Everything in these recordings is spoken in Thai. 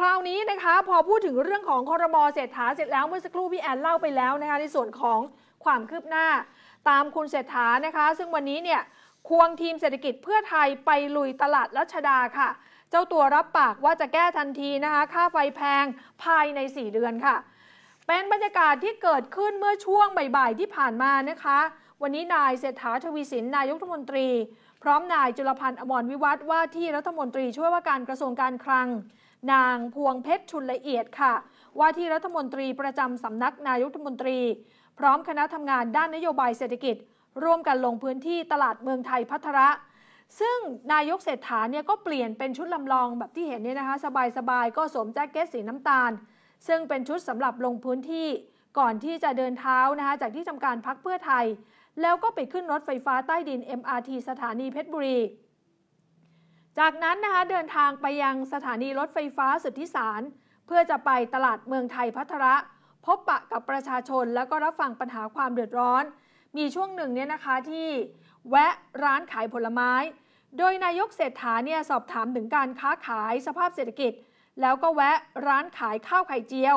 คราวนี้นะคะ พอพูดถึงเรื่องของคอรมอเศรษฐาเสร็จแล้วเมื่อสักครู่พี่แอนเล่าไปแล้วนะคะ ในส่วนของความคืบหน้า ตามคุณเศรษฐานะคะ ซึ่งวันนี้เนี่ย ควงทีมเศรษฐกิจเพื่อไทยไปลุยตลาดรัชดาค่ะ เจ้าตัวรับปากว่าจะแก้ทันทีนะคะ ค่าไฟแพงภายใน 4 เดือนค่ะ เป็นบรรยากาศที่เกิดขึ้นเมื่อช่วงบ่ายๆที่ผ่านมานะคะ วันนี้นายเศรษฐาทวีสินนายกรัฐมนตรีพร้อมนายจุลพันธ์อมรวิวัฒว่าที่รัฐมนตรีช่วยว่าการกระทรวงการคลังนางพวงเพชรชุนละเอียดค่ะว่าที่รัฐมนตรีประจำสำนักนายกรัฐมนตรี พร้อมคณะทำงานด้านนโยบายเศรษฐกิจ ร่วมกันลงพื้นที่ตลาดเมืองไทยพัทระ ซึ่งนายกเศรษฐาเนี่ยก็เปลี่ยนเป็นชุดลำลองแบบที่เห็นเนี่ยนะคะสบายๆก็สวมแจ็คเก็ตสีน้ำตาล ซึ่งเป็นชุดสำหรับลงพื้นที่ ก่อนที่จะเดินเท้านะคะจากที่ทำการพักเพื่อไทย แล้วก็ไปขึ้นรถไฟฟ้าใต้ดิน MRT สถานีเพชรบุรีจากนั้นนะคะเดินทางไปยังสถานีรถไฟฟ้าสุทธิสาร เพื่อจะไปตลาดเมืองไทยพัทระ พบปะกับประชาชนแล้วก็รับฟังปัญหาความเดือดร้อน มีช่วงหนึ่งเนี่ยนะคะที่ แวะร้านขายผลไม้ โดยนายกเศรษฐาเนี่ยสอบถามถึงการค้าขายสภาพเศรษฐกิจ แล้วก็แวะร้านขายข้าวไข่เจียว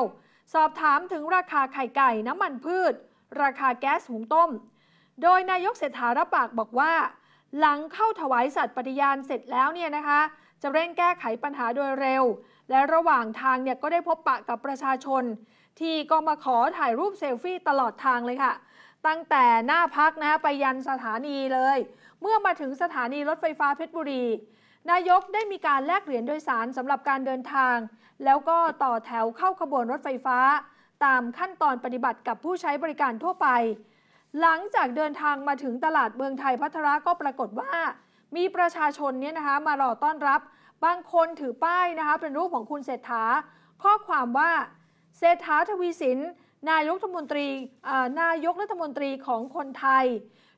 สอบถามถึงราคาไข่ไก่น้ำมันพืช ราคาแก๊สหุงต้ม โดยนายกเศรษฐารับปากบอกว่าหลังเข้าถวายสัตย์ปฏิญาณเสร็จแล้วเนี่ยนะคะ จะเร่งแก้ไขปัญหาโดยเร็ว และระหว่างทางเนี่ยก็ได้พบปะกับประชาชน ที่ก็มาขอถ่ายรูปเซลฟี่ตลอดทางเลยค่ะ ตั้งแต่หน้าพักนะไปยันสถานีเลย เมื่อมาถึงสถานีรถไฟฟ้าเพชรบุรี นายกได้มีการแลกเหรียญโดยสารสำหรับการเดินทาง แล้วก็ต่อแถวเข้าขบวนรถไฟฟ้า ตามขั้นตอนปฏิบัติกับผู้ใช้บริการทั่วไปหลังจากเดินทางมาถึงตลาดเมืองไทยพัทระก็ปรากฏว่า มีประชาชนเนี่ยนะคะมารอต้อนรับบางคนถือป้ายนะคะเป็นรูปของคุณเศรษฐาข้อความว่าเศรษฐาทวีสินนายกรัฐมนตรีนายกรัฐมนตรีของคนไทย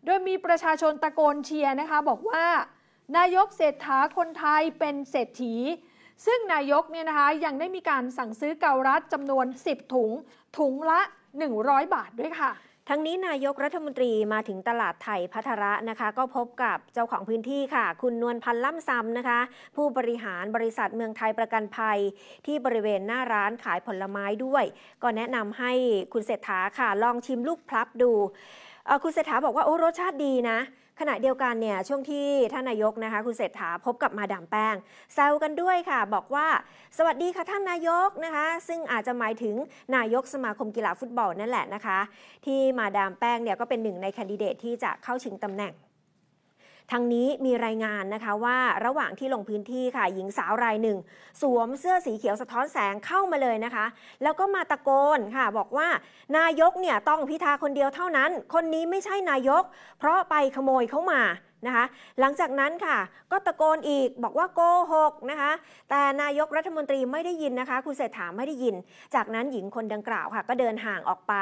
โดยมีประชาชนตะโกนเชียร์นะคะบอกว่า นายกเศรษฐาคนไทยเป็นเศรษฐี ซึ่งนายกเนี่ยนะคะยังได้มีการสั่งซื้อเการัดจำนวน 10 ถุงถุงละ 100 บาทด้วยค่ะทั้งนี้นายกรัฐมนตรีมาถึงตลาดไทยพัทระนะคะ ก็พบกับเจ้าของพื้นที่ค่ะคุณนวลพันล่ำซ้ำนะคะ ผู้บริหารบริษัทเมืองไทยประกันภัย ที่บริเวณหน้าร้านขายผลไม้ด้วย ก็แนะนำให้คุณเศรษฐาค่ะ ลองชิมลูกพลับดูคุณเศรษฐาบอกว่าโอ้รสชาติดีนะขณะเดียวกันเนี่ย ช่วงที่ท่านนายกนะคะคุณเศรษฐาพบกับมาดามแป้งแซวกันด้วยค่ะบอกว่าสวัสดีค่ะท่านนายกนะคะซึ่งอาจจะหมายถึงนายกสมาคมกีฬาฟุตบอลนั่นแหละนะคะ ที่มาดามแป้งเนี่ยก็เป็นหนึ่งในคนดิเดตที่จะเข้าชิงตำแหน่งทางนี้มีรายงานนะคะว่าระหว่างที่ลงพื้นที่ค่ะหญิงสาวรายหนึ่งสวมเสื้อสีเขียวสะท้อนแสงเข้ามาเลยนะคะ แล้วก็มาตะโกนค่ะ บอกว่านายกเนี่ยต้องพิธาคนเดียวเท่านั้น คนนี้ไม่ใช่นายก เพราะไปขโมยเขามานะคะ หลังจากนั้นค่ะ ก็ตะโกนอีกบอกว่าโกหกนะคะ แต่นายกรัฐมนตรีไม่ได้ยินนะคะ คุณเศรษฐาไม่ได้ยิน จากนั้นหญิงคนดังกล่าวค่ะ ก็เดินห่างออกไป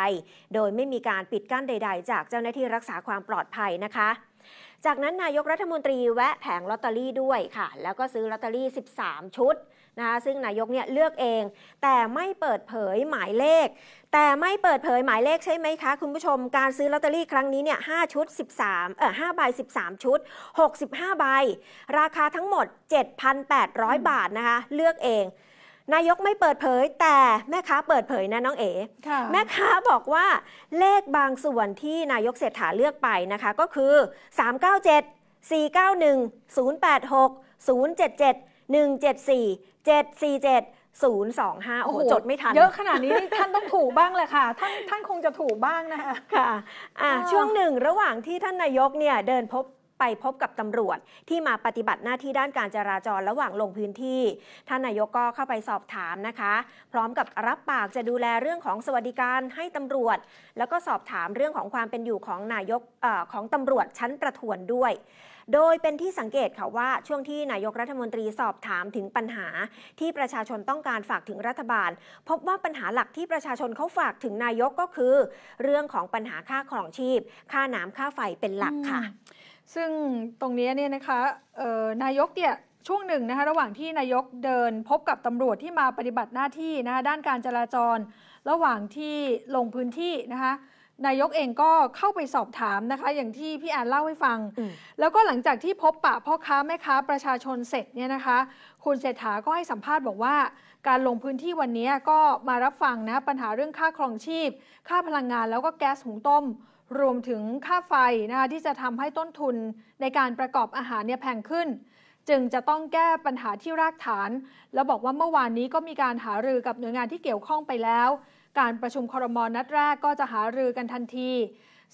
โดยไม่มีการปิดกั้นใด ๆ จากเจ้าหน้าที่รักษาความปลอดภัยนะคะจากนั้นนายกรัฐมนตรีแวะแผงลอตเตอรี่ด้วยค่ะ แล้วก็ซื้อลอตเตอรี่ 13 ชุดนะคะซึ่งนายกเนี่ยเลือกเอง แต่ไม่เปิดเผยหมายเลข แต่ไม่เปิดเผยหมายเลขใช่ไหมคะคุณผู้ชมการซื้อลอตเตอรี่ครั้งนี้เนี่ย 5 ชุด 13 เอ่อ5 ใบ 13 ชุด 65 ใบราคาทั้งหมด 7,800 บาทนะคะเลือกเองนายกไม่เปิดเผยแต่แม่ค้าเปิดเผยนะน้องเอ๋แม่ค้าบอกว่าเลขบางส่วนที่นายกเศรษฐาเลือกไปนะคะก็คือ 397 491 086 077 174 747 025 โอ้โหจดไม่ทัน เยอะขนาดนี้ท่านต้องถูกบ้างแหละค่ะท่านท่านคงจะถูกบ้างนะคะค่ะช่วงหนึ่งระหว่างที่ท่านนายกเนี่ยเดินพบไปพบกับตำรวจที่มาปฏิบัติหน้าที่ด้านการจราจรระหว่างลงพื้นที่ท่านนายกก็เข้าไปสอบถามนะคะ พร้อมกับรับปากจะดูแลเรื่องของสวัสดิการให้ตำรวจ แล้วก็สอบถามเรื่องของความเป็นอยู่ของนายกอของตำรวจชั้นประทวนด้วย โดยเป็นที่สังเกตค่ะว่าช่วงที่นายกรัฐมนตรีสอบถามถึงปัญหาที่ประชาชนต้องการฝากถึงรัฐบาล พบว่าปัญหาหลักที่ประชาชนเขาฝากถึงนายกก็คือ เรื่องของปัญหาค่าครองชีพ ค่าน้ำค่าไฟเป็นหลักค่ะซึ่งตรงนี้เนี่ยนะคะนายกเนี่ยช่วงหนึ่งนะคะระหว่างที่นายกเดิน พบกับตำรวจที่มาปฏิบัติหน้าที่นะคะด้านการจราจร ระหว่างที่ลงพื้นที่นะคะนายกเองก็เข้าไปสอบถามนะคะอย่างที่พี่แอนเล่าให้ฟัง แล้วก็หลังจากที่พบปะพ่อค้าแม่ค้าประชาชนเสร็จเนี่ยนะคะคุณเศรษฐาก็ให้สัมภาษณ์บอกว่าการลงพื้นที่วันนี้ก็มารับฟังนะปัญหาเรื่องค่าครองชีพ ค่าพลังงาน แล้วก็แก๊สหุงต้มรวมถึงค่าไฟนะคะที่จะทำให้ต้นทุนในการประกอบอาหารเนี่ยแพงขึ้น จึงจะต้องแก้ปัญหาที่รากฐาน แล้วบอกว่าเมื่อวานนี้ก็มีการหารือกับหน่วยงานที่เกี่ยวข้องไปแล้ว การประชุมครมนัดแรกก็จะหารือกันทันที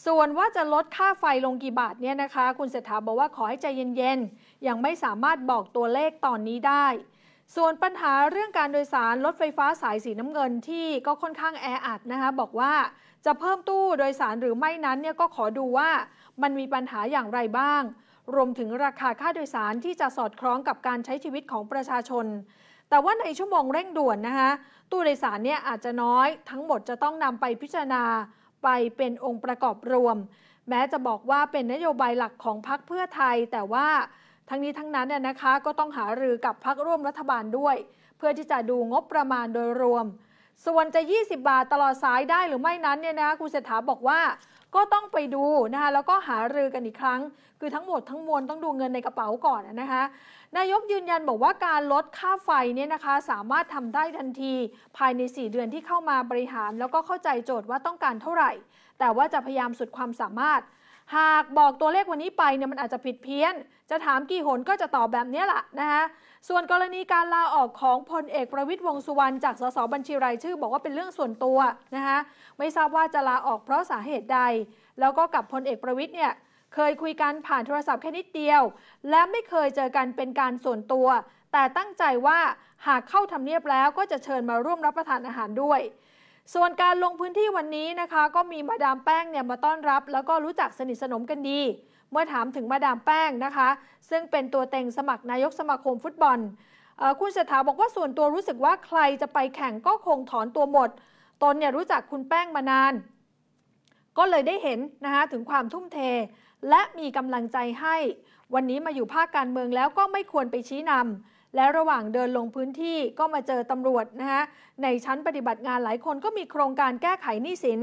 ส่วนว่าจะลดค่าไฟลงกี่บาทเนี่ยนะคะ คุณเศรษฐาบอกว่าขอให้ใจเย็นๆยังไม่สามารถบอกตัวเลขตอนนี้ได้ส่วนปัญหาเรื่องการโดยสารรถไฟฟ้าสายสีน้ำเงินที่ก็ค่อนข้างแออัดนะคะบอกว่าจะเพิ่มตู้โดยสารหรือไม่นั้นเนี่ยก็ขอดูว่ามันมีปัญหาอย่างไรบ้าง รวมถึงราคาค่าโดยสารที่จะสอดคล้องกับการใช้ชีวิตของประชาชน แต่ว่าในชั่วโมงเร่งด่วนนะคะ ตู้โดยสารเนี่ยอาจจะน้อยทั้งหมดจะต้องนำไปพิจารณาไปเป็นองค์ประกอบรวม แม้จะบอกว่าเป็นนโยบายหลักของพรรคเพื่อไทย แต่ว่าทั้งนี้ทั้งนั้นเนี่ยนะคะก็ต้องหารือกับพักร่วมรัฐบาลด้วย เพื่อที่จะดูงบประมาณโดยรวม ส่วนจะ 20 บาทตลอดสายได้หรือไม่นั้นเนี่ยนะคุณเศรษฐาบอกว่าก็ต้องไปดูนะคะแล้วก็หารือกันอีกครั้งคือทั้งหมดทั้งมวลต้องดูเงินในกระเป๋าก่อนนะคะนายกยืนยันบอกว่าการลดค่าไฟเนี่ยนะคะสามารถทำได้ทันทีภายใน 4 เดือนที่เข้ามาบริหาร แล้วก็เข้าใจโจทย์ว่าต้องการเท่าไหร่ แต่ว่าจะพยายามสุดความสามารถหากบอกตัวเลขวันนี้ไปเนี่ยมันอาจจะผิดเพี้ยน จะถามกี่หนก็จะตอบแบบนี้แหละนะคะส่วนกรณีการลาออกของพลเอกประวิตยวงสุวรรณจากสสบัญชีรายชื่อบอกว่าเป็นเรื่องส่วนตัวนะคะไม่ทราบว่าจะลาออกเพราะสาเหตุใด แล้วก็กับพลเอกประวิตยเนี่ยเคยคุยกันผ่านโทรศัพท์แค่นิดเดียว และไม่เคยเจอกันเป็นการส่วนตัว แต่ตั้งใจว่าหากเข้าทำเนียบแล้วก็จะเชิญมาร่วมรับประทานอาหารด้วยส่วนการลงพื้นที่วันนี้นะคะก็มีมาดามแป้งเนี่ยมาต้อนรับ แล้วก็รู้จักสนิทสนมกันดี เมื่อถามถึงมาดามแป้งนะคะ ซึ่งเป็นตัวเต็งสมัครนายกสมาคมฟุตบอลคุณเศรษฐาบอกว่าส่วนตัวรู้สึกว่าใครจะไปแข่งก็คงถอนตัวหมดตนเนี่ยรู้จักคุณแป้งมานาน ก็เลยได้เห็นนะคะถึงความทุ่มเทและมีกำลังใจให้วันนี้มาอยู่ภาคการเมืองแล้วก็ไม่ควรไปชี้นำและระหว่างเดินลงพื้นที่ก็มาเจอตำรวจนะคะในชั้นปฏิบัติงานหลายคน ก็มีโครงการแก้ไขหนี้สิน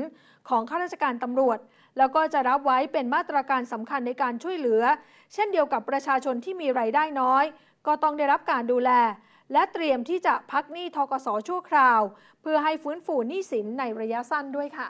ของข้าราชการตำรวจ แล้วก็จะรับไว้เป็นมาตรการสำคัญในการช่วยเหลือ เช่นเดียวกับประชาชนที่มีไรายได้น้อย ก็ต้องได้รับการดูแล และเตรียมที่จะพักหนี้ทกสชั่วคราวเพื่อให้ฟื้นฟูหนี้สินในระยะสั้นด้วยค่ะ